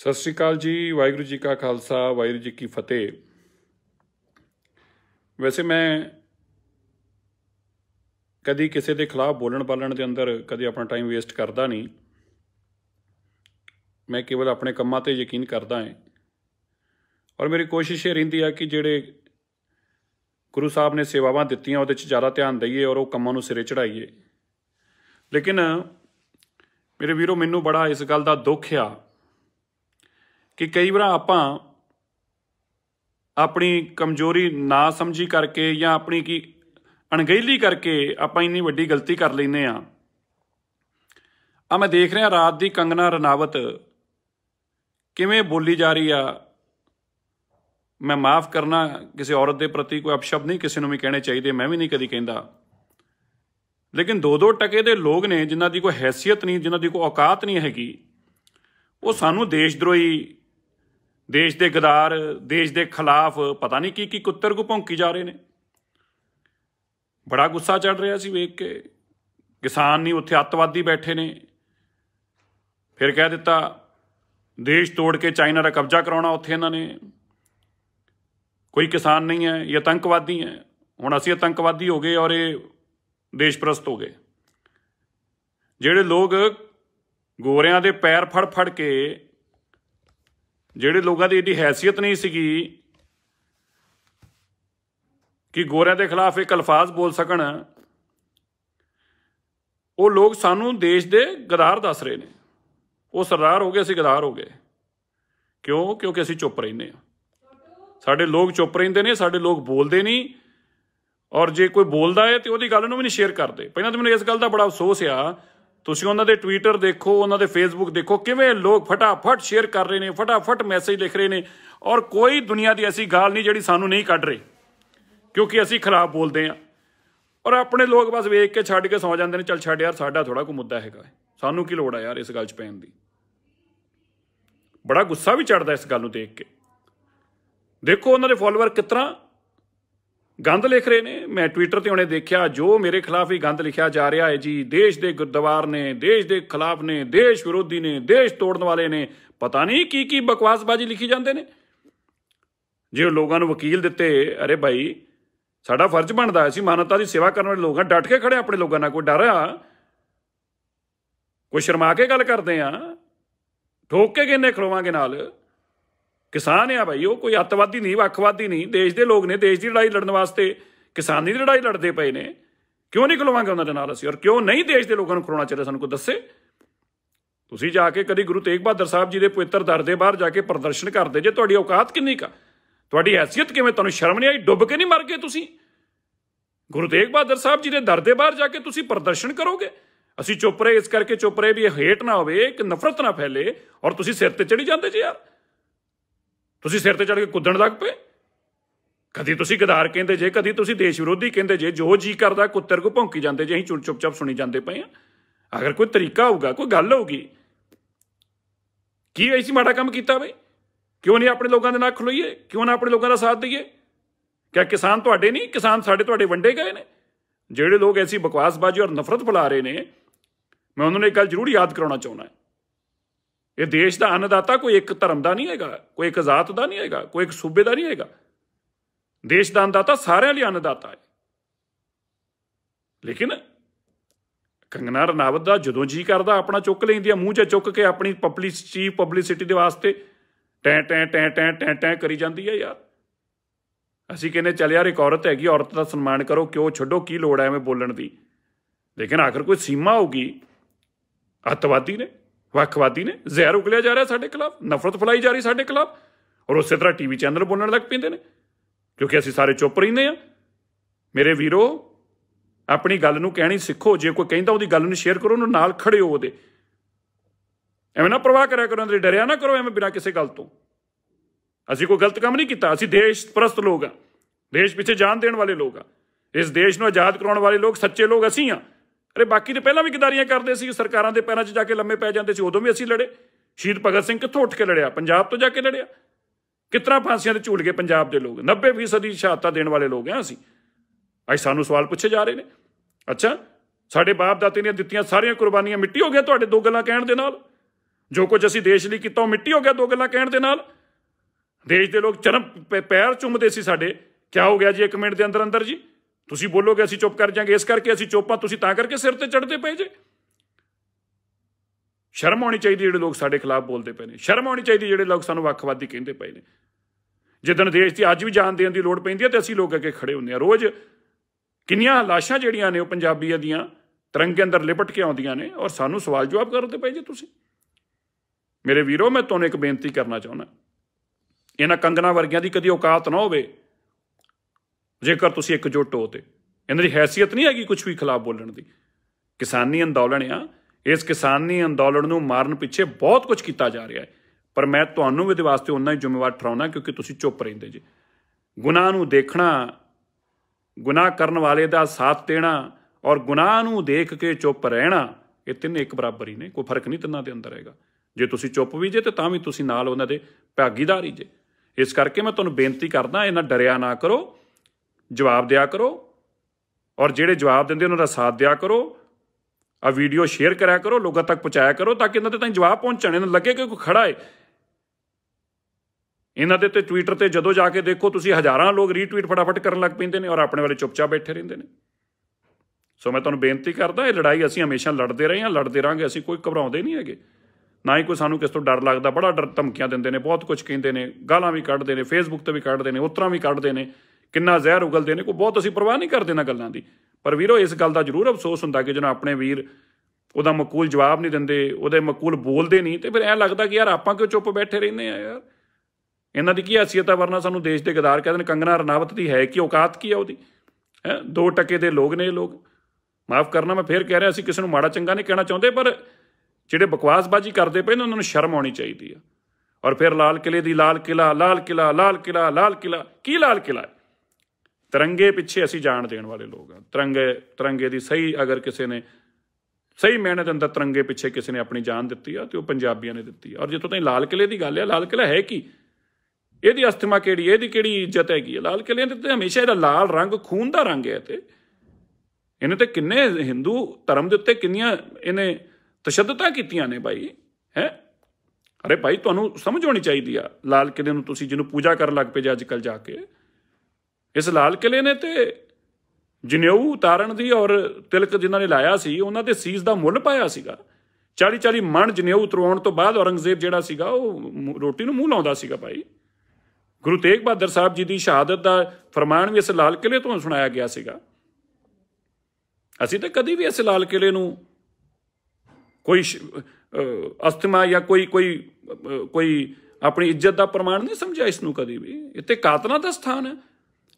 ਸਤਿ ਸ਼੍ਰੀ ਅਕਾਲ ਜੀ ਵਾਹਿਗੁਰੂ ਜੀ ਕਾ ਖਾਲਸਾ ਵਾਹਿਗੁਰੂ ਜੀ ਕੀ ਫਤਿਹ ਵੈਸੇ ਮੈਂ ਕਦੀ ਕਿਸੇ ਦੇ ਖਿਲਾਫ ਬੋਲਣ ਬਾਲਣ ਦੇ ਅੰਦਰ ਕਦੀ ਆਪਣਾ ਟਾਈਮ ਵੇਸਟ ਕਰਦਾ ਨਹੀਂ ਮੈਂ ਕੇਵਲ ਆਪਣੇ ਕੰਮਾਂ ਤੇ ਯਕੀਨ ਕਰਦਾ ਹਾਂ ਔਰ ਮੇਰੀ ਕੋਸ਼ਿਸ਼ ਇਹ ਰਹਿੰਦੀ ਆ ਕਿ ਜਿਹੜੇ ਗੁਰੂ ਸਾਹਿਬ ਨੇ ਸੇਵਾਵਾਂ ਦਿੱਤੀਆਂ ਉਹਦੇ 'ਚ ਜ਼ਿਆਦਾ ਧਿਆਨ ਦਈਏ ਔਰ ਉਹ ਕੰਮਾਂ ਨੂੰ ਸਿਰੇ ਚੜਾਈਏ ਲੇਕਿਨ ਮੇਰੇ ਵੀਰੋ ਮੈਨੂੰ ਬੜਾ ਇਸ ਗੱਲ ਦਾ ਦੁੱਖ ਆ ਕਿ ਕਈ ਵਾਰ ਆਪਾਂ ਆਪਣੀ ਕਮਜ਼ੋਰੀ ਨਾ ਸਮਝੀ ਕਰਕੇ ਜਾਂ ਆਪਣੀ ਕੀ ਅਣਗਹਿਲੀ ਕਰਕੇ ਆਪਾਂ ਇੰਨੀ ਵੱਡੀ ਗਲਤੀ ਕਰ ਲੈਨੇ ਆ ਆ ਮੈਂ ਦੇਖ ਰਿਹਾ ਰਾਤ ਦੀ ਕੰਗਨਾ ਰਣਾਵਤ ਕਿਵੇਂ ਬੋਲੀ ਜਾ ਰਹੀ ਆ ਮੈਂ ਮਾਫ ਕਰਨਾ ਕਿਸੇ ਔਰਤ ਦੇ ਪ੍ਰਤੀ ਕੋਈ ਅਪਸ਼ਬਦ ਨਹੀਂ ਕਿਸੇ ਨੂੰ ਵੀ ਕਹਿਣੇ ਚਾਹੀਦੇ ਮੈਂ ਵੀ ਨਹੀਂ ਕਦੀ ਕਹਿੰਦਾ ਲੇਕਿਨ ਦੋ ਦੋ ਟਕੇ ਦੇ ਲੋਕ ਨੇ ਜਿਨ੍ਹਾਂ ਦੀ ਕੋਈ ਹیثیت ਨਹੀਂ ਜਿਨ੍ਹਾਂ ਦੀ ਕੋਈ ਔਕਾਤ ਨਹੀਂ ਹੈਗੀ ਉਹ ਸਾਨੂੰ ਦੇਸ਼ਦਰੋਹੀ ਦੇਸ਼ ਦੇ ਗਦਾਰ ਦੇਸ਼ ਦੇ ਖਿਲਾਫ ਪਤਾ ਨਹੀਂ ਕੀ ਕੀ ਕੁੱਤਰ ਕੋ ਭੌਂਕੀ ਜਾ ਰਹੇ ਨੇ ਬੜਾ ਗੁੱਸਾ ਚੜ ਰਿਹਾ ਸੀ ਵੇਖ ਕੇ ਕਿਸਾਨ ਨਹੀਂ ਉੱਥੇ ਅੱਤਵਾਦੀ ਬੈਠੇ ਨੇ ਫਿਰ ਕਹਿ ਦਿੱਤਾ ਦੇਸ਼ ਤੋੜ ਕੇ ਚਾਈਨਾ ਦਾ ਕਬਜ਼ਾ ਕਰਾਉਣਾ ਉੱਥੇ ਇਹਨਾਂ ਨੇ ਕੋਈ ਕਿਸਾਨ ਨਹੀਂ ਹੈ ਇਹ ਆਤੰਕਵਾਦੀ ਹੈ ਹੁਣ ਅਸੀਂ ਅਤੰਕਵਾਦੀ ਹੋ ਗਏ ਔਰ ਇਹ ਦੇਸ਼ਪ੍ਰਸਤ ਹੋ ਗਏ ਜਿਹੜੇ ਲੋਕ ਗੋਰਿਆਂ ਦੇ ਪੈਰ ਫੜ ਫੜ ਕੇ ਜਿਹੜੇ ਲੋਕਾਂ ਦੀ ਏਡੀ ਹیثیت ਨਹੀਂ ਸੀਗੀ ਕਿ ਗੋਰਿਆਂ ਦੇ ਖਿਲਾਫ ਇੱਕ ਅਲਫਾਜ਼ ਬੋਲ ਸਕਣ ਉਹ ਲੋਕ ਸਾਨੂੰ ਦੇਸ਼ ਦੇ ਗਦਾਰ ਦੱਸ ਰਹੇ ਨੇ ਉਹ ਸਰਦਾਰ ਹੋ ਗਏ ਅਸੀਂ ਗਦਾਰ ਹੋ ਗਏ ਕਿਉਂ ਕਿਉਂਕਿ ਅਸੀਂ ਚੁੱਪ ਰਹਿੰਦੇ ਆ ਸਾਡੇ ਲੋਕ ਚੁੱਪ ਰਹਿੰਦੇ ਨੇ ਸਾਡੇ ਲੋਕ ਬੋਲਦੇ ਨਹੀਂ ਔਰ ਜੇ ਕੋਈ ਬੋਲਦਾ ਹੈ ਤੇ ਉਹਦੀ ਗੱਲ ਨੂੰ ਵੀ ਨਹੀਂ ਸ਼ੇਅਰ ਕਰਦੇ ਪਹਿਲਾਂ ਤਾਂ ਮੈਨੂੰ ਇਸ ਗੱਲ ਦਾ ਬੜਾ ਅਫਸੋਸ ਆ ਤੁਸੀਂ ਉਹਨਾਂ ਦੇ ਟਵਿੱਟਰ ਦੇਖੋ ਉਹਨਾਂ ਦੇ ਫੇਸਬੁੱਕ ਦੇਖੋ ਕਿਵੇਂ ਲੋਕ ਫਟਾਫਟ ਸ਼ੇਅਰ ਕਰ ਰਹੇ ਨੇ ਫਟਾਫਟ ਮੈਸੇਜ ਲਿਖ ਰਹੇ ਨੇ ਔਰ ਕੋਈ ਦੁਨੀਆ ਦੀ ਐਸੀ ਗਾਲ ਨਹੀਂ ਜਿਹੜੀ ਸਾਨੂੰ ਨਹੀਂ ਕੱਢ ਰਹੀ ਕਿਉਂਕਿ ਅਸੀਂ ਖਰਾਬ ਬੋਲਦੇ ਆ ਔਰ ਆਪਣੇ ਲੋਕ ਬਸ ਵੇਖ ਕੇ ਛੱਡ ਕੇ ਸੌ ਜਾਂਦੇ ਨੇ ਚੱਲ ਛੱਡ ਯਾਰ ਸਾਡਾ ਥੋੜਾ ਕੋ ਮੁੱਦਾ ਹੈਗਾ ਸਾਨੂੰ ਕੀ ਲੋੜ ਆ ਯਾਰ ਇਸ ਗੱਲ 'ਚ ਪੈਣ ਦੀ ਬੜਾ ਗੁੱਸਾ ਵੀ ਚੜਦਾ ਇਸ ਗੱਲ ਨੂੰ ਦੇਖ ਕੇ ਦੇਖੋ ਉਹਨਾਂ ਦੇ ਫਾਲੋਅਰ ਕਿਤਨਾ ਗੰਦ ਲਿਖ ਰਹੇ ਨੇ ਮੈਂ ਟਵਿੱਟਰ ਤੇ ਉਹਨੇ ਦੇਖਿਆ ਜੋ ਮੇਰੇ ਖਿਲਾਫ ਹੀ ਗੰਦ ਲਿਖਿਆ ਜਾ ਰਿਹਾ ਹੈ ਜੀ ਦੇਸ਼ ਦੇ ਗੁਰਦੁਆਰ ਨੇ ਦੇਸ਼ ਦੇ ਖਿਲਾਫ ਨੇ ਦੇਸ਼ ਵਿਰੋਧੀ ਨੇ ਦੇਸ਼ ਤੋੜਨ ਵਾਲੇ ਨੇ ਪਤਾ ਨਹੀਂ ਕੀ ਕੀ ਬਕਵਾਸਬਾਜ਼ੀ ਲਿਖੀ ਜਾਂਦੇ ਨੇ ਜੇ ਲੋਕਾਂ ਨੂੰ ਵਕੀਲ ਦਿੱਤੇ ਅਰੇ ਭਾਈ ਸਾਡਾ ਫਰਜ਼ ਬਣਦਾ ਸੀ ਮਾਨਵਤਾ ਦੀ ਸੇਵਾ ਕਰਨ ਵਾਲੇ ਲੋਕਾਂ ਡਟ ਕੇ ਖੜੇ ਆਪਣੇ ਲੋਕਾਂ ਨਾਲ ਕੋਈ ਡਰ ਆ ਕੋਈ ਸ਼ਰਮਾ ਕੇ ਗੱਲ ਕਰਦੇ ਆ ਠੋਕ ਕੇ ਕਿੰਨੇ ਖਲੋਵਾਂਗੇ ਨਾਲ ਕਿਸਾਨ ਆ ਭਾਈ ਉਹ ਕੋਈ ਅੱਤਵਾਦੀ ਨਹੀਂ ਵੱਖਵਾਦੀ ਨਹੀਂ ਦੇਸ਼ ਦੇ ਲੋਕ ਨੇ ਦੇਸ਼ ਦੀ ਲੜਾਈ ਲੜਨ ਵਾਸਤੇ ਕਿਸਾਨੀ ਦੀ ਲੜਾਈ ਲੜਦੇ ਪਏ ਨੇ ਕਿਉਂ ਨਹੀਂ ਖਲੋਵਾਂਗੇ ਉਹਨਾਂ ਦੇ ਨਾਲ ਅਸੀਂ ਔਰ ਕਿਉਂ ਨਹੀਂ ਦੇਸ਼ ਦੇ ਲੋਕਾਂ ਨੂੰ ਖਲੋਣਾ ਚਾਹੀਦਾ ਸਾਨੂੰ ਕੋਈ ਦੱਸੇ ਤੁਸੀਂ ਜਾ ਕੇ ਕਦੀ ਗੁਰੂ ਤੇਗ ਬਹਾਦਰ ਸਾਹਿਬ ਜੀ ਦੇ ਪਵਿੱਤਰ ਦਰ ਦੇ ਬਾਹਰ ਜਾ ਕੇ ਪ੍ਰਦਰਸ਼ਨ ਕਰਦੇ ਜੇ ਤੁਹਾਡੀ ਔਕਾਤ ਕਿੰਨੀ ਕਾ ਤੁਹਾਡੀ ਹیثیت ਕਿਵੇਂ ਤੁਹਾਨੂੰ ਸ਼ਰਮ ਨਹੀਂ ਆਈ ਡੁੱਬ ਕੇ ਨਹੀਂ ਮਰ ਗਏ ਤੁਸੀਂ ਗੁਰੂ ਤੇਗ ਬਹਾਦਰ ਸਾਹਿਬ ਜੀ ਦੇ ਦਰ ਦੇ ਬਾਹਰ ਜਾ ਕੇ ਤੁਸੀਂ ਪ੍ਰਦਰਸ਼ਨ ਕਰੋਗੇ ਅਸੀਂ ਚੁੱਪ ਰਹੇ ਇਸ ਕਰਕੇ ਚੁੱਪ ਰਹੇ ਵੀ ਇਹ ਹੇਟ ਨਾ ਹੋਵੇ ਕਿ ਨਫ਼ਰਤ ਨਾ ਫੈਲੇ ਔਰ ਤੁਸੀਂ ਸਿਰ ਤੇ ਚੜੀ ਜਾਂਦੇ ਜੀ ਯਾਰ ਤੁਸੀਂ ਸਿਰ ਤੇ ਚੜ ਕੇ ਕੁੱਦਣ ਲੱਗ ਪਏ ਕਦੀ ਤੁਸੀਂ ਗਦਾਰ ਕਹਿੰਦੇ ਜੇ ਕਦੀ ਤੁਸੀਂ ਦੇਸ਼ ਵਿਰੋਧੀ ਕਹਿੰਦੇ ਜੇ ਜੋ ਜੀ ਕਰਦਾ ਕੁੱਤਰ ਕੋ ਭੌਂਕੀ ਜਾਂਦੇ ਜੇ ਅਸੀਂ ਚੁੱਪ ਚੁੱਪਚਾਪ ਸੁਣੀ ਜਾਂਦੇ ਪਏ ਆ ਅਗਰ ਕੋਈ ਤਰੀਕਾ ਹੋਊਗਾ ਕੋਈ ਗੱਲ ਹੋਊਗੀ ਕੀ ਐਸੀ ਮਾੜਾ ਕੰਮ ਕੀਤਾ ਬਈ ਕਿਉਂ ਨਹੀਂ ਆਪਣੇ ਲੋਕਾਂ ਦੇ ਨਾਲ ਖਲੋਈਏ ਕਿਉਂ ਨਾ ਆਪਣੇ ਲੋਕਾਂ ਦਾ ਸਾਥ ਦਈਏ ਕਿ ਕਿਸਾਨ ਤੁਹਾਡੇ ਨਹੀਂ ਕਿਸਾਨ ਸਾਡੇ ਤੁਹਾਡੇ ਵੰਡੇ ਗਏ ਨੇ ਜਿਹੜੇ ਲੋਕ ਐਸੀ ਬਕਵਾਸ ਬਾਜੀ ਔਰ ਨਫ਼ਰਤ ਫੈਲਾ ਰਹੇ ਨੇ ਮੈਂ ਉਹਨਾਂ ਨੂੰ ਇੱਕ ਗੱਲ ਜ਼ਰੂਰ ਯਾਦ ਕਰਾਉਣਾ ਚਾਹੁੰਦਾ ਹਾਂ ਇਹ ਦੇਸ਼ ਦਾ ਅੰਨਦਾਤਾ ਕੋਈ ਇੱਕ ਧਰਮ ਦਾ ਨਹੀਂ ਹੈਗਾ ਕੋਈ ਇੱਕ ਜ਼ਾਤ ਦਾ ਨਹੀਂ ਹੈਗਾ ਕੋਈ ਇੱਕ ਸੂਬੇ ਦਾ ਨਹੀਂ ਹੈਗਾ ਦੇਸ਼ ਦਾ ਅੰਨਦਾਤਾ ਸਾਰਿਆਂ ਲਈ ਅੰਨਦਾਤਾ ਹੈ ਲੇਕਿਨ ਕੰਗਨਾ ਰਣਾਵਤ ਦਾ ਜਦੋਂ ਜੀ ਕਰਦਾ ਆਪਣਾ ਚੁੱਕ ਲੈਂਦੀ ਆ ਮੂੰਹ 'ਚ ਚੁੱਕ ਕੇ ਆਪਣੀ ਪਬਲਿਸਿਟੀ ਪਬਲਿਸਿਟੀ ਦੇ ਵਾਸਤੇ ਟੈ ਟੈ ਟੈ ਟੈ ਟੈ ਟੈ ਕਰੀ ਜਾਂਦੀ ਆ ਯਾਰ ਅਸੀਂ ਕਹਿੰਦੇ ਚੱਲ ਯਾਰ ਇੱਕ ਔਰਤ ਹੈਗੀ ਔਰਤ ਦਾ ਸਨਮਾਨ ਕਰੋ ਕਿਉਂ ਛੱਡੋ ਕੀ ਲੋੜ ਐਵੇਂ ਬੋਲਣ ਦੀ ਲੇਕਿਨ ਆਖਰ ਕੋਈ ਸੀਮਾ ਹੋਊਗੀ ਅਤਵਾਦੀ ਨੇ ਵੱਖਵਾਦੀ ਨੇ ਜ਼ਹਿਰ ਉਗਲਿਆ ਜਾ ਰਿਹਾ ਸਾਡੇ ਖਿਲਾਫ ਨਫ਼ਰਤ ਫਲਾਈ ਜਾ ਰਹੀ ਸਾਡੇ ਖਿਲਾਫ ਔਰ ਉਸੇ ਤਰ੍ਹਾਂ ਟੀਵੀ ਚੈਨਲ ਬੋਲਣ ਲੱਗ ਪੈਂਦੇ ਨੇ ਕਿਉਂਕਿ ਅਸੀਂ ਸਾਰੇ ਚੁੱਪ ਰਹਿੰਦੇ ਆ ਮੇਰੇ ਵੀਰੋ ਆਪਣੀ ਗੱਲ ਨੂੰ ਕਹਿਣੀ ਸਿੱਖੋ ਜੇ ਕੋਈ ਕਹਿੰਦਾ ਉਹਦੀ ਗੱਲ ਨੂੰ ਸ਼ੇਅਰ ਕਰੋ ਉਹਨੂੰ ਨਾਲ ਖੜੇ ਹੋ ਉਹਦੇ ਐਵੇਂ ਨਾ ਪ੍ਰਵਾਹ ਕਰਿਆ ਕਰੋ ਅੰਦਰ ਡਰਿਆ ਨਾ ਕਰੋ ਐਵੇਂ ਬਿਨਾਂ ਕਿਸੇ ਗੱਲ ਤੋਂ ਅਸੀਂ ਕੋਈ ਗਲਤ ਕੰਮ ਨਹੀਂ ਕੀਤਾ ਅਸੀਂ ਦੇਸ਼ ਪ੍ਰਸਤ ਲੋਕ ਆ ਦੇਸ਼ ਪਿੱਛੇ ਜਾਨ ਦੇਣ ਵਾਲੇ ਲੋਕ ਆ ਇਸ ਦੇਸ਼ ਨੂੰ ਆਜ਼ਾਦ ਕਰਾਉਣ ਵਾਲੇ ਲੋਕ ਸੱਚੇ ਲੋਕ ਅਸੀਂ ਆ ਅਰੇ ਬਾਕੀ ਤੇ ਪਹਿਲਾਂ ਵੀ ਗਦਾਰੀਆਂ ਕਰਦੇ ਸੀ ਸਰਕਾਰਾਂ ਦੇ ਪੈਰਾਂ 'ਚ ਜਾ ਕੇ ਲੰਮੇ ਪੈ ਜਾਂਦੇ ਸੀ ਉਦੋਂ ਵੀ ਅਸੀਂ ਲੜੇ ਸ਼ਹੀਦ ਭਗਤ ਸਿੰਘ ਕਿੱਥੋਂ ਉੱਠ ਕੇ ਲੜਿਆ ਪੰਜਾਬ ਤੋਂ ਜਾ ਕੇ ਲੜਿਆ ਕਿਤਨਾ ਫਾਂਸੀਆਂ ਤੇ ਝੂਲ ਗਏ ਪੰਜਾਬ ਦੇ ਲੋਕ 90% ਦੀ ਸ਼ਹਾਦਤਾਂ ਦੇਣ ਵਾਲੇ ਲੋਕ ਆ ਅਸੀਂ ਅੱਜ ਸਾਨੂੰ ਸਵਾਲ ਪੁੱਛੇ ਜਾ ਰਹੇ ਨੇ ਅੱਛਾ ਸਾਡੇ ਬਾਪ ਦਾਦੇ ਨੇ ਦਿੱਤੀਆਂ ਸਾਰੀਆਂ ਕੁਰਬਾਨੀਆਂ ਮਿੱਟੀ ਹੋ ਗਿਆ ਤੁਹਾਡੇ ਦੋ ਗੱਲਾਂ ਕਹਿਣ ਦੇ ਨਾਲ ਜੋ ਕੁਝ ਅਸੀਂ ਦੇਸ਼ ਲਈ ਕੀਤਾ ਉਹ ਮਿੱਟੀ ਹੋ ਗਿਆ ਦੋ ਗੱਲਾਂ ਕਹਿਣ ਦੇ ਨਾਲ ਦੇਸ਼ ਦੇ ਲੋਕ ਚਰਮ ਪੈਰ ਚੁੰਮਦੇ ਸੀ ਸਾਡੇ ਕਿਆ ਹੋ ਗਿਆ ਜੀ 1 ਮਿੰਟ ਦੇ ਅੰਦਰ ਅੰਦਰ ਜੀ ਤੁਸੀਂ ਬੋਲੋਗੇ ਅਸੀਂ ਚੁੱਪ ਕਰ ਜਾਾਂਗੇ ਇਸ ਕਰਕੇ ਅਸੀਂ ਆ ਤੁਸੀਂ ਤਾਂ ਕਰਕੇ ਸਿਰ ਤੇ ਚੜਦੇ ਪਏ ਜੇ ਸ਼ਰਮ ਆਉਣੀ ਚਾਹੀਦੀ ਜਿਹੜੇ ਲੋਕ ਸਾਡੇ ਖਿਲਾਫ ਬੋਲਦੇ ਪਏ ਨੇ ਸ਼ਰਮ ਆਉਣੀ ਚਾਹੀਦੀ ਜਿਹੜੇ ਲੋਕ ਸਾਨੂੰ ਵੱਖਵਾਦੀ ਕਹਿੰਦੇ ਪਏ ਨੇ ਜਿੱਦਣ ਦੇਸ਼ ਦੀ ਅੱਜ ਵੀ ਜਾਨ ਦੇਣ ਦੀ ਲੋੜ ਪੈਂਦੀ ਹੈ ਤੇ ਅਸੀਂ ਲੋਕ ਅੱਗੇ ਖੜੇ ਹੁੰਦੇ ਆ ਰੋਜ਼ ਕਿੰਨੀਆਂ ਲਾਸ਼ਾਂ ਜਿਹੜੀਆਂ ਨੇ ਉਹ ਪੰਜਾਬੀਆਂ ਦੀਆਂ ਤਿਰੰਗੇ ਅੰਦਰ ਲਿਪਟ ਕੇ ਆਉਂਦੀਆਂ ਨੇ ਔਰ ਸਾਨੂੰ ਸਵਾਲ ਜਵਾਬ ਕਰਦੇ ਪਏ ਜੇ ਤੁਸੀਂ ਮੇਰੇ ਵੀਰੋ ਮੈਂ ਤੁਹਾਨੂੰ ਇੱਕ ਬੇਨਤੀ ਕਰਨਾ ਚਾਹੁੰਦਾ ਇਹਨਾਂ ਕੰਗਨਾ ਵਰਗੀਆਂ ਦੀ ਕਦੀ ਔਕਾਤ ਨਾ ਹੋਵੇ ਜੇਕਰ ਤੁਸੀਂ ਇਕਜੁੱਟ ਹੋ ਤੇ ਇਹਨਾਂ ਦੀ ਹیثیت ਨਹੀਂ ਹੈਗੀ ਕੁਝ ਵੀ ਖਿਲਾਫ ਬੋਲਣ ਦੀ ਕਿਸਾਨੀ ਅੰਦੋਲਨ ਆ ਇਸ ਕਿਸਾਨੀ ਅੰਦੋਲਨ ਨੂੰ ਮਾਰਨ ਪਿੱਛੇ ਬਹੁਤ ਕੁਝ ਕੀਤਾ ਜਾ ਰਿਹਾ ਹੈ ਪਰ ਮੈਂ ਤੁਹਾਨੂੰ ਵੀ ਦੇ ਵਾਸਤੇ ਉਹਨਾਂ ਹੀ ਜ਼ਿੰਮੇਵਾਰ ਠਰਾਉਣਾ ਕਿਉਂਕਿ ਤੁਸੀਂ ਚੁੱਪ ਰਹਿੰਦੇ ਜੀ ਗੁਨਾਹ ਨੂੰ ਦੇਖਣਾ ਗੁਨਾਹ ਕਰਨ ਵਾਲੇ ਦਾ ਸਾਥ ਦੇਣਾ ਔਰ ਗੁਨਾਹ ਨੂੰ ਦੇਖ ਕੇ ਚੁੱਪ ਰਹਿਣਾ ਇਹ ਤਿੰਨੇ ਇੱਕ ਬਰਾਬਰ ਹੀ ਨੇ ਕੋਈ ਫਰਕ ਨਹੀਂ ਤਿੰਨਾਂ ਦੇ ਅੰਦਰ ਹੈਗਾ ਜੇ ਤੁਸੀਂ ਚੁੱਪ ਵੀ ਜੇ ਤੇ ਤਾਂ ਵੀ ਤੁਸੀਂ ਨਾਲ ਉਹਨਾਂ ਦੇ ਭਾਗੀਦਾਰ ਹੀ ਜੇ ਇਸ ਕਰਕੇ ਮੈਂ ਤੁਹਾਨੂੰ ਬੇਨਤੀ ਕਰਦਾ ਇਹਨਾਂ ਡਰਿਆ ਨਾ ਕਰੋ ਜਵਾਬ ਦਿਆ ਕਰੋ ਔਰ ਜਿਹੜੇ ਜਵਾਬ ਦਿੰਦੇ ਉਹਨਾਂ ਦਾ ਸਾਥ ਦਿਆ ਕਰੋ ਆ ਵੀਡੀਓ ਸ਼ੇਅਰ ਕਰਿਆ ਕਰੋ ਲੋਕਾਂ ਤੱਕ ਪਹੁੰਚਾਇਆ ਕਰੋ ਤਾਂ ਕਿ ਇਹਨਾਂ ਦੇ ਤਾਂ ਜਵਾਬ ਪਹੁੰਚਣ ਇਹਨਾਂ ਲੱਗੇ ਕਿ ਕੋਈ ਖੜਾ ਹੈ ਇਹਨਾਂ ਦੇ ਤੇ ਟਵਿੱਟਰ ਤੇ ਜਦੋਂ ਜਾ ਕੇ ਦੇਖੋ ਤੁਸੀਂ ਹਜ਼ਾਰਾਂ ਲੋਕ ਰੀਟਵੀਟ ਫਟਾਫਟ ਕਰਨ ਲੱਗ ਪੈਂਦੇ ਨੇ ਔਰ ਆਪਣੇ ਵਾਲੇ ਚੁੱਪਚਾਪ ਬੈਠੇ ਰਹਿੰਦੇ ਨੇ ਸੋ ਮੈਂ ਤੁਹਾਨੂੰ ਬੇਨਤੀ ਕਰਦਾ ਇਹ ਲੜਾਈ ਅਸੀਂ ਹਮੇਸ਼ਾ ਲੜਦੇ ਰਹੇ ਹਾਂ ਲੜਦੇ ਰਾਂਗੇ ਅਸੀਂ ਕੋਈ ਘਬਰਾਉਂਦੇ ਨਹੀਂ ਹੈਗੇ ਨਾ ਹੀ ਕੋਈ ਸਾਨੂੰ ਕਿਸ ਤੋਂ ਡਰ ਲੱਗਦਾ ਬੜਾ ਡਰ ਧਮਕੀਆਂ ਦਿੰਦੇ ਨੇ ਬਹੁਤ ਕੁਝ ਕਹਿੰਦੇ ਨੇ ਗਾਲਾਂ ਵੀ ਕੱਢਦੇ ਨੇ ਫੇਸਬੁੱਕ ਤੇ ਵੀ ਕੱਢਦੇ ਨੇ ਉਤਰਾ ਵੀ ਕੱਢਦੇ ਨੇ ਕਿੰਨਾ ਜ਼ਹਿਰ ਉਗਲਦੇ ਨੇ ਕੋਈ ਬਹੁਤ ਅਸੀਂ ਪਰਵਾਹ ਨਹੀਂ ਕਰਦੇ ਨਾ ਗੱਲਾਂ ਦੀ ਪਰ ਵੀਰੋ ਇਸ ਗੱਲ ਦਾ ਜ਼ਰੂਰ ਅਫਸੋਸ ਹੁੰਦਾ ਕਿ ਜਦੋਂ ਆਪਣੇ ਵੀਰ ਉਹਦਾ ਮਕੂਲ ਜਵਾਬ ਨਹੀਂ ਦਿੰਦੇ ਉਹਦੇ ਮਕੂਲ ਬੋਲਦੇ ਨਹੀਂ ਤੇ ਫਿਰ ਐ ਲੱਗਦਾ ਕਿ ਯਾਰ ਆਪਾਂ ਕਿਉਂ ਚੁੱਪ ਬੈਠੇ ਰਹਿੰਦੇ ਆ ਯਾਰ ਇਹਨਾਂ ਦੀ ਕੀ ਹਸੀਅਤ ਆ ਵਰਨਾ ਸਾਨੂੰ ਦੇਸ਼ ਦੇ ਗਦਾਰ ਕਹਿੰਦੇ ਨੇ ਕੰਗਨਾ ਰਣਾਵਤ ਦੀ ਹੈ ਕਿ ਔਕਾਤ ਕੀ ਆ ਉਹਦੀ ਹੈ ਟਕੇ ਦੇ ਲੋਕ ਨੇ ਇਹ ਲੋਕ ਮਾਫ ਕਰਨਾ ਮੈਂ ਫੇਰ ਕਹਿ ਰਿਹਾ ਸੀ ਕਿਸੇ ਨੂੰ ਮਾੜਾ ਚੰਗਾ ਨਹੀਂ ਕਹਿਣਾ ਚਾਹੁੰਦੇ ਪਰ ਜਿਹੜੇ ਬਕਵਾਸਬਾਜ਼ੀ ਕਰਦੇ ਪਏ ਨੇ ਉਹਨਾਂ ਨੂੰ ਸ਼ਰਮ ਆਉਣੀ ਚਾਹੀਦੀ ਆ ਔਰ ਫਿਰ ਲਾਲ ਕਿਲੇ ਦੀ ਲਾਲ ਕਿਲਾ ਲਾਲ ਕਿਲਾ ਲਾਲ ਕਿਲਾ ਲਾਲ ਕਿਲਾ ਕੀ ਲਾਲ ਕਿਲਾ ਤਿਰੰਗੇ ਪਿੱਛੇ ਅਸੀਂ ਜਾਨ ਦੇਣ ਵਾਲੇ ਲੋਕ ਹਾਂ ਤਿਰੰਗੇ ਤਿਰੰਗੇ ਦੀ ਸਹੀ ਅਗਰ ਕਿਸੇ ਨੇ ਸਹੀ ਮਿਹਨਤ ਅੰਦਰ ਤਿਰੰਗੇ ਪਿੱਛੇ ਕਿਸੇ ਨੇ ਆਪਣੀ ਜਾਨ ਦਿੱਤੀ ਆ ਤੇ ਉਹ ਪੰਜਾਬੀਆਂ ਨੇ ਦਿੱਤੀ ਔਰ ਜਿੱਥੋਂ ਤੱਕ ਲਾਲ ਕਿਲੇ ਦੀ ਗੱਲ ਹੈ ਲਾਲ ਕਿਲਾ ਹੈ ਕੀ ਇਹਦੀ ਅਸਥਮਾ ਕਿਹੜੀ ਇਹਦੀ ਕਿਹੜੀ ਇੱਜ਼ਤ ਹੈਗੀ ਲਾਲ ਕਿਲੇ ਦੇ ਤੇ ਹਮੇਸ਼ਾ ਇਹਦਾ ਲਾਲ ਰੰਗ ਖੂਨ ਦਾ ਰੰਗ ਹੈ ਤੇ ਇਹਨੇ ਤੇ ਕਿੰਨੇ ਹਿੰਦੂ ਧਰਮ ਦੇ ਉੱਤੇ ਕਿੰਨੀਆਂ ਇਹਨੇ ਤਸ਼ੱਦਦਾਂ ਕੀਤੀਆਂ ਨੇ ਭਾਈ ਹੈ ਅਰੇ ਭਾਈ ਤੁਹਾਨੂੰ ਸਮਝ ਹੋਣੀ ਚਾਹੀਦੀ ਆ ਲਾਲ ਕਿਲੇ ਨੂੰ ਤੁਸੀਂ ਜਿਹਨੂੰ ਪੂਜਾ ਕਰਨ ਲੱਗ ਪਏ ਅੱਜ ਅੱਜਕੱਲ ਜਾ ਕੇ ਇਸ ਲਾਲ ਕਿਲੇ ਨੇ ਤੇ ਜਨੇਊ ਉਤਾਰਨ ਦੀ ਔਰ ਤਿਲਕ ਜਿਨ੍ਹਾਂ ਨੇ ਲਾਇਆ ਸੀ ਉਹਨਾਂ ਦੇ ਸੀਸ ਦਾ ਮੁੱਲ ਪਾਇਆ ਸੀਗਾ 40 40 ਮਣ ਜਨੇਊ ਉਤਰਾਉਣ ਤੋਂ ਬਾਅਦ ਔਰੰਗਜ਼ੇਬ ਜਿਹੜਾ ਸੀਗਾ ਉਹ ਰੋਟੀ ਨੂੰ ਮੂੰਹ ਲਾਉਂਦਾ ਸੀਗਾ ਭਾਈ ਗੁਰੂ ਤੇਗ ਬਹਾਦਰ ਸਾਹਿਬ ਜੀ ਦੀ ਸ਼ਹਾਦਤ ਦਾ ਫਰਮਾਨ ਵੀ ਇਸ ਲਾਲ ਕਿਲੇ ਤੋਂ ਸੁਣਾਇਆ ਗਿਆ ਸੀਗਾ ਅਸੀਂ ਤਾਂ ਕਦੀ ਵੀ ਇਸ ਲਾਲ ਕਿਲੇ ਨੂੰ ਕੋਈ ਅਸਤਮਾ ਜਾਂ ਕੋਈ ਕੋਈ ਕੋਈ ਆਪਣੀ ਇੱਜ਼ਤ ਦਾ ਪ੍ਰਮਾਣ ਨਹੀਂ ਸਮਝਿਆ ਇਸ ਨੂੰ ਕਦੀ ਵੀ ਇੱਥੇ ਕਾਤਲਾਂ ਦਾ ਸਥਾਨ ਹੈ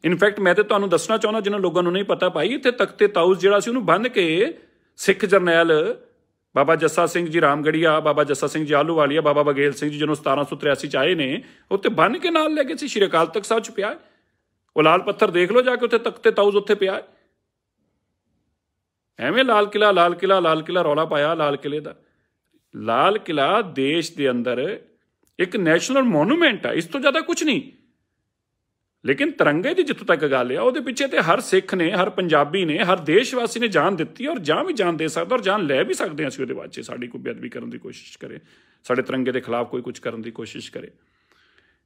ਇਨਫੈਕਟ ਮੈਂ ਤੇ ਤੁਹਾਨੂੰ ਦੱਸਣਾ ਚਾਹੁੰਦਾ ਜਿਨ੍ਹਾਂ ਲੋਕਾਂ ਨੂੰ ਨਹੀਂ ਪਤਾ ਭਾਈ ਇੱਥੇ ਤਖਤੇ ਤਾਊਸ ਜਿਹੜਾ ਸੀ ਉਹਨੂੰ ਬੰਨ ਕੇ ਸਿੱਖ ਜਰਨੈਲ ਬਾਬਾ ਜੱਸਾ ਸਿੰਘ ਜੀ ਰਾਮਗੜੀਆ ਬਾਬਾ ਜੱਸਾ ਸਿੰਘ ਜੀ ਆਲੂਵਾਲੀਆ ਬਾਬਾ ਬਗੇਲ ਸਿੰਘ ਜੀ ਜਿਹਨੂੰ 1783 ਚ ਆਏ ਨੇ ਉੱਤੇ ਬੰਨ ਕੇ ਨਾਲ ਲੈ ਕੇ ਸੀ ਸ਼੍ਰੀ ਅਕਾਲ ਤਖਤ ਸਾਹਿਬ ਚ ਪਿਆ ਉਹ ਲਾਲ ਪੱਥਰ ਦੇਖ ਲਓ ਜਾ ਕੇ ਉੱਥੇ ਤਖਤੇ ਤਾਊਸ ਉੱਥੇ ਪਿਆ ਐਵੇਂ ਲਾਲ ਕਿਲਾ ਲਾਲ ਕਿਲਾ ਲਾਲ ਕਿਲਾ ਰੌਲਾ ਪਾਇਆ ਲਾਲ ਕਿਲੇ ਦਾ ਲਾਲ ਕਿਲਾ ਦੇਸ਼ ਦੇ ਅੰਦਰ ਇੱਕ ਨੈਸ਼ਨਲ ਮੋਨੂਮੈਂਟ ਹੈ ਇਸ ਤੋਂ ਜ਼ਿਆਦਾ ਕੁਝ ਨਹੀਂ ਲੇਕਿਨ ਤਰੰਗੇ ਦੀ ਜਿੱਥੋਂ ਤੱਕ ਗੱਲ ਆ ਉਹਦੇ ਪਿੱਛੇ ਤੇ ਹਰ ਸਿੱਖ ਨੇ ਹਰ ਪੰਜਾਬੀ ਨੇ ਹਰ ਦੇਸ਼ਵਾਸੀ ਨੇ ਜਾਨ ਦਿੱਤੀ ਔਰ ਜਾਨ ਵੀ ਜਾਨ ਦੇ ਸਕਦਾ ਔਰ ਜਾਨ ਲੈ ਵੀ ਸਕਦੇ ਆ ਅਸੀਂ ਉਹਦੇ ਵਾਚੇ ਸਾਡੀ ਕੋਈ ਬੇਅਦਬੀ ਕਰਨ ਦੀ ਕੋਸ਼ਿਸ਼ ਕਰੇ ਸਾਡੇ ਤਰੰਗੇ ਦੇ ਖਿਲਾਫ ਕੋਈ ਕੁਝ ਕਰਨ ਦੀ ਕੋਸ਼ਿਸ਼ ਕਰੇ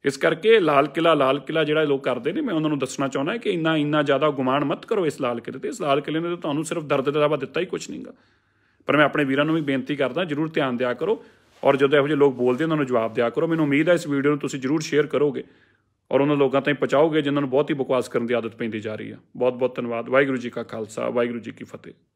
ਇਸ ਕਰਕੇ ਲਾਲ ਕਿਲਾ ਲਾਲ ਕਿਲਾ ਜਿਹੜਾ ਲੋਕ ਕਰਦੇ ਨੇ ਮੈਂ ਉਹਨਾਂ ਨੂੰ ਦੱਸਣਾ ਚਾਹੁੰਦਾ ਕਿ ਇੰਨਾ ਇੰਨਾ ਜ਼ਿਆਦਾ ਗੁਮਾਨ ਮਤ ਕਰੋ ਇਸ ਲਾਲ ਕਿਲੇ ਤੇ ਇਸ ਲਾਲ ਕਿਲੇ ਨੇ ਤਾਂ ਤੁਹਾਨੂੰ ਸਿਰਫ ਦਰਦ ਦੇ ਦਾਵਾ ਦਿੱਤਾ ਹੀ ਕੁਝ ਨਹੀਂਗਾ ਪਰ ਮੈਂ ਆਪਣੇ ਵੀਰਾਂ ਨੂੰ ਵੀ ਬੇਨਤੀ ਕਰਦਾ ਜਰੂਰ ਧਿਆਨ ਦਿਆ ਕਰੋ ਔਰ ਜਦੋਂ ਇਹੋ ਜਿਹੇ ਲੋਕ ਬੋਲਦੇ ਉਹਨਾਂ ਨੂੰ ਜਵਾਬ ਦਿਆ ਕਰੋ ਮੈਨੂੰ ਉਮੀਦ ਹੈ ਇਸ ਵੀਡੀਓ ਨੂੰ ਤੁਸੀਂ ਜਰੂਰ ਸ਼ੇਅਰ ਕਰੋਗੇ ਔਰ ਉਹਨਾਂ ਲੋਕਾਂ ਤਾਈਂ ਪਹੁੰਚਾਓਗੇ ਜਿਨ੍ਹਾਂ ਨੂੰ ਬਹੁਤ ਹੀ ਬਕਵਾਸ ਕਰਨ ਦੀ ਆਦਤ ਪੈਂਦੀ ਜਾ ਰਹੀ ਆ ਬਹੁਤ ਬਹੁਤ ਧੰਨਵਾਦ ਵਾਹਿਗੁਰੂ ਜੀ ਕਾ ਖਾਲਸਾ ਵਾਹਿਗੁਰੂ ਜੀ ਕੀ ਫਤਿਹ